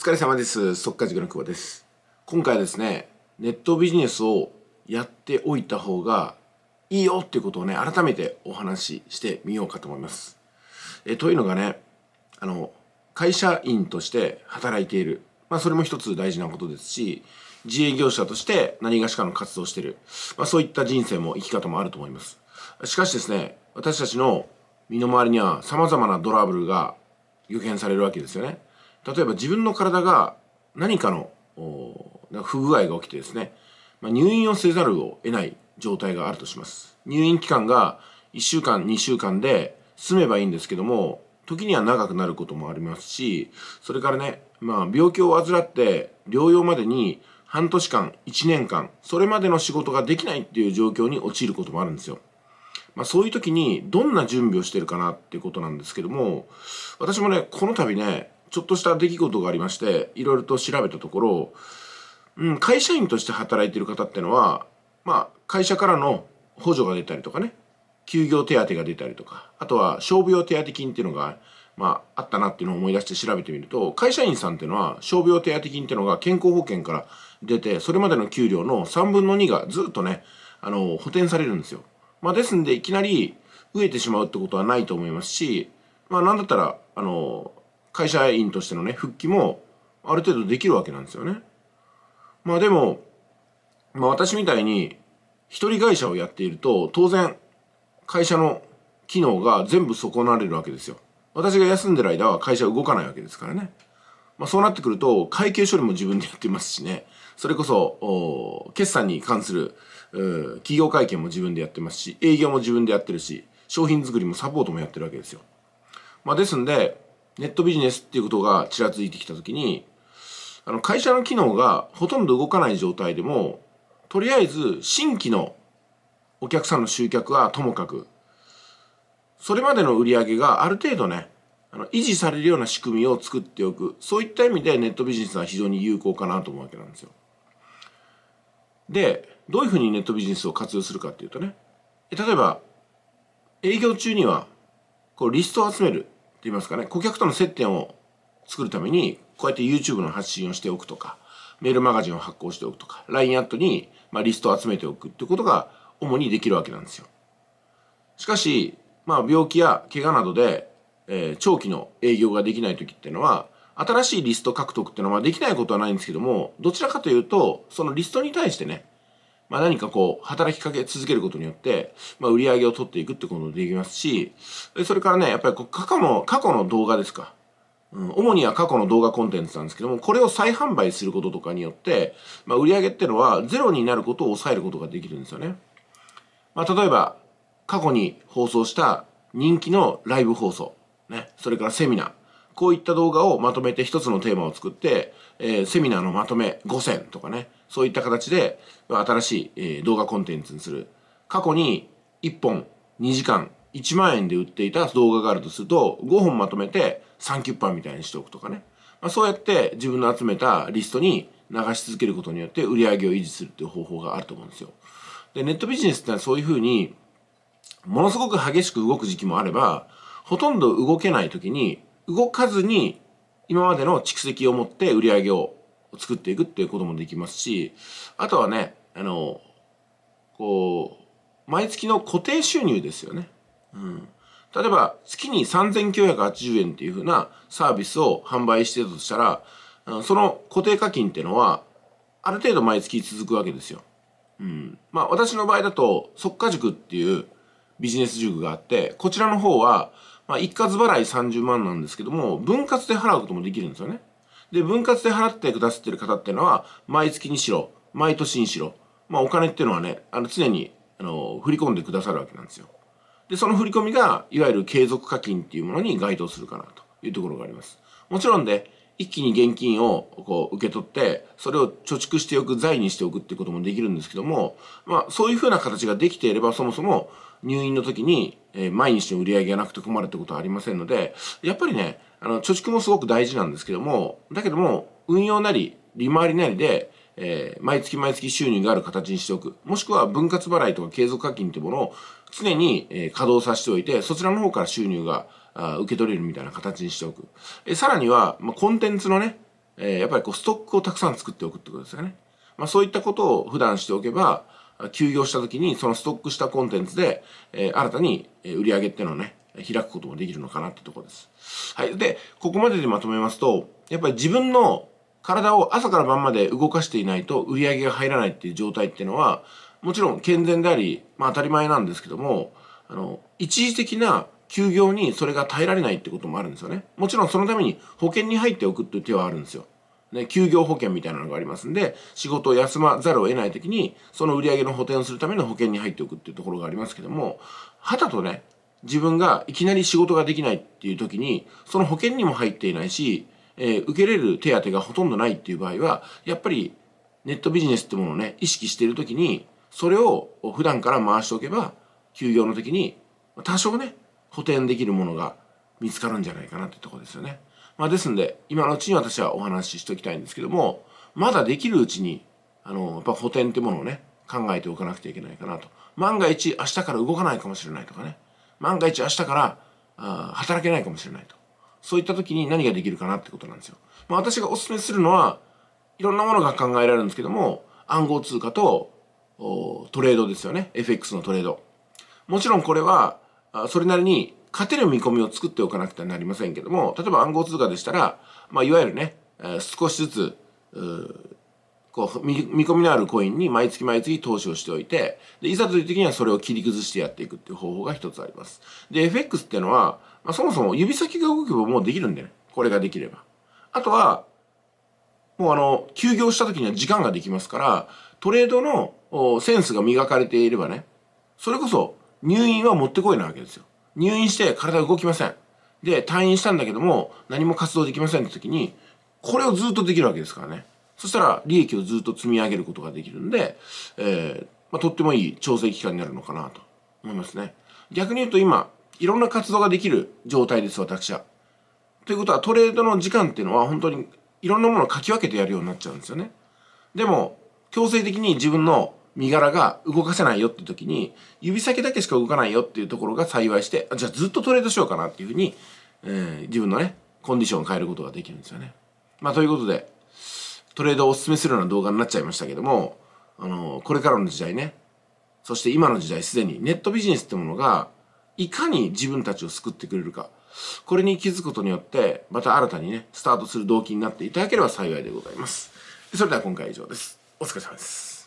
疲れ様です。即稼塾の久保です。今回ですね、ネットビジネスをやっておいた方がいいよっていうことをね、改めてお話ししてみようかと思います。えというのがね、あの、会社員として働いている。まあ、それも一つ大事なことですし、自営業者として何がしかの活動してる。まあ、そういった人生も生き方もあると思います。しかしですね、私たちの身の回りには様々なトラブルが予見されるわけですよね。例えば自分の体が何かの不具合が起きてですね、まあ、入院をせざるを得ない状態があるとします。入院期間が1週間、2週間で済めばいいんですけども、時には長くなることもありますし、それからね、まあ病気を患って療養までに半年間、1年間、それまでの仕事ができないっていう状況に陥ることもあるんですよ。まあそういう時にどんな準備をしてるかなっていうことなんですけども、私もね、この度ね、ちょっとした出来事がありましていろいろと調べたところ、うん、会社員として働いてる方ってのは、まあ、会社からの補助が出たりとかね休業手当が出たりとかあとは傷病手当金っていうのが、まあ、あったなっていうのを思い出して調べてみると会社員さんっていうのは傷病手当金っていうのが健康保険から出てそれまでの給料の3分の2がずっとねあの補填されるんですよ。まあ、ですんでいきなり飢えてしまうってことはないと思いますし、まあ、なんだったらあの会社員としてのね、復帰も、ある程度できるわけなんですよね。まあでも、まあ私みたいに、一人会社をやっていると、当然、会社の機能が全部損なわれるわけですよ。私が休んでる間は会社動かないわけですからね。まあそうなってくると、会計処理も自分でやってますしね。それこそ、決算に関する、企業会見も自分でやってますし、営業も自分でやってるし、商品作りもサポートもやってるわけですよ。まあですんで、ネットビジネスっていうことがちらついてきたときにあの会社の機能がほとんど動かない状態でもとりあえず新規のお客さんの集客はともかくそれまでの売り上げがある程度ねあの維持されるような仕組みを作っておくそういった意味でネットビジネスは非常に有効かなと思うわけなんですよ。でどういうふうにネットビジネスを活用するかっていうとね例えば営業中にはこうリストを集める言いますかね顧客との接点を作るためにこうやって YouTube の発信をしておくとかメールマガジンを発行しておくとか LINE アットに、まあ、リストを集めておくってことが主にできるわけなんですよ。しかし、まあ、病気や怪我などで、えー、長期の営業ができない時っていうのは新しいリスト獲得っていうのはできないことはないんですけどもどちらかというとそのリストに対してねまあ、何かこう、働きかけ続けることによって、まあ、売り上げを取っていくってこともできますし、それからね、やっぱりこう、過去の、過去の動画ですか。うん、主には過去の動画コンテンツなんですけども、これを再販売することとかによって、まあ、売り上げってのはゼロになることを抑えることができるんですよね。まあ、例えば、過去に放送した人気のライブ放送、ね、それからセミナー、こういった動画をまとめて一つのテーマを作って、えー、セミナーのまとめ5選とかね、そういった形で新しい、えー、動画コンテンツにする。過去に1本2時間1万円で売っていた動画があるとすると、5本まとめて3キュッパーみたいにしておくとかね。まあ、そうやって自分の集めたリストに流し続けることによって売り上げを維持するっていう方法があると思うんですよ。で、ネットビジネスってのはそういうふうに、ものすごく激しく動く時期もあれば、ほとんど動けない時に動かずに今までの蓄積を持って売り上げを作っていくっていうこともできますし、あとはね、あの、こう、毎月の固定収入ですよね。うん。例えば、月に3980円っていううなサービスを販売してたとしたら、その固定課金っていうのは、ある程度毎月続くわけですよ。うん。まあ、私の場合だと、即価塾っていうビジネス塾があって、こちらの方は、まあ、一括払い30万なんですけども、分割で払うこともできるんですよね。で、分割で払ってくださってる方っていうのは、毎月にしろ、毎年にしろ、まあ、お金っていうのはね、あの、常に、あの、振り込んでくださるわけなんですよ。で、その振り込みが、いわゆる継続課金っていうものに該当するかなというところがあります。もちろんで、一気に現金をこう受け取って、それを貯蓄しておく、財にしておくっていうこともできるんですけども、まあそういうふうな形ができていれば、そもそも入院の時に、えー、毎日の売り上げがなくて困るってことはありませんので、やっぱりね、あの、貯蓄もすごく大事なんですけども、だけども、運用なり、利回りなりで、えー、毎月毎月収入がある形にしておく。もしくは分割払いとか継続課金というものを常に、えー、稼働させておいて、そちらの方から収入があ受け取れるみたいな形にしておく。えー、さらには、まあ、コンテンツのね、えー、やっぱりこうストックをたくさん作っておくってことですよね。まあ、そういったことを普段しておけば、休業した時にそのストックしたコンテンツで、えー、新たに売り上げっていうのをね、開くこともできるのかなってとこです。はい。で、ここまででまとめますと、やっぱり自分の体を朝から晩まで動かしていないと売り上げが入らないっていう状態っていうのは、もちろん健全であり、まあ当たり前なんですけども、あの、一時的な休業にそれが耐えられないってこともあるんですよね。もちろんそのために保険に入っておくっていう手はあるんですよ。ね、休業保険みたいなのがありますんで、仕事を休まざるを得ない時に、その売り上げの補填をするための保険に入っておくっていうところがありますけども、はたとね、自分がいきなり仕事ができないっていう時に、その保険にも入っていないし、えー、受けれる手当がほとんどないっていう場合は、やっぱりネットビジネスってものをね、意識している時に、それを普段から回しておけば、休業の時に、多少ね、補填できるものが見つかるんじゃないかなってところですよね。まあ、ですんで、今のうちに私はお話ししておきたいんですけども、まだできるうちに、あの、やっぱ補填ってものをね、考えておかなくてはいけないかなと。万が一明日から動かないかもしれないとかね。万が一明日からあ働けないかもしれないと。そういった時に何ができるかなってことなんですよ。まあ私がお勧めするのは、いろんなものが考えられるんですけども、暗号通貨とトレードですよね。FX のトレード。もちろんこれは、それなりに勝てる見込みを作っておかなくてはなりませんけども、例えば暗号通貨でしたら、まあ、いわゆるね、えー、少しずつ、こう見、見込みのあるコインに毎月毎月投資をしておいて、で、いざという時にはそれを切り崩してやっていくっていう方法が一つあります。で、FX っていうのは、まあ、そもそも指先が動けばもうできるんでね。これができれば。あとは、もうあの、休業した時には時間ができますから、トレードのセンスが磨かれていればね、それこそ入院は持ってこいなわけですよ。入院して体動きません。で、退院したんだけども、何も活動できませんって時に、これをずっとできるわけですからね。そしたら、利益をずっと積み上げることができるんで、えー、まあ、とってもいい調整期間になるのかなと思いますね。逆に言うと今、いろんな活動ができる状態です、私は。ということは、トレードの時間っていうのは、本当にいろんなものをかき分けてやるようになっちゃうんですよね。でも、強制的に自分の身柄が動かせないよって時に、指先だけしか動かないよっていうところが幸いして、じゃあずっとトレードしようかなっていうふうに、えー、自分のね、コンディションを変えることができるんですよね。まあ、ということで、トレードをお勧めするような動画になっちゃいましたけども、あのー、これからの時代ね、そして今の時代すでにネットビジネスってものが、いかに自分たちを救ってくれるか、これに気づくことによって、また新たにね、スタートする動機になっていただければ幸いでございます。それでは今回は以上です。お疲れ様です。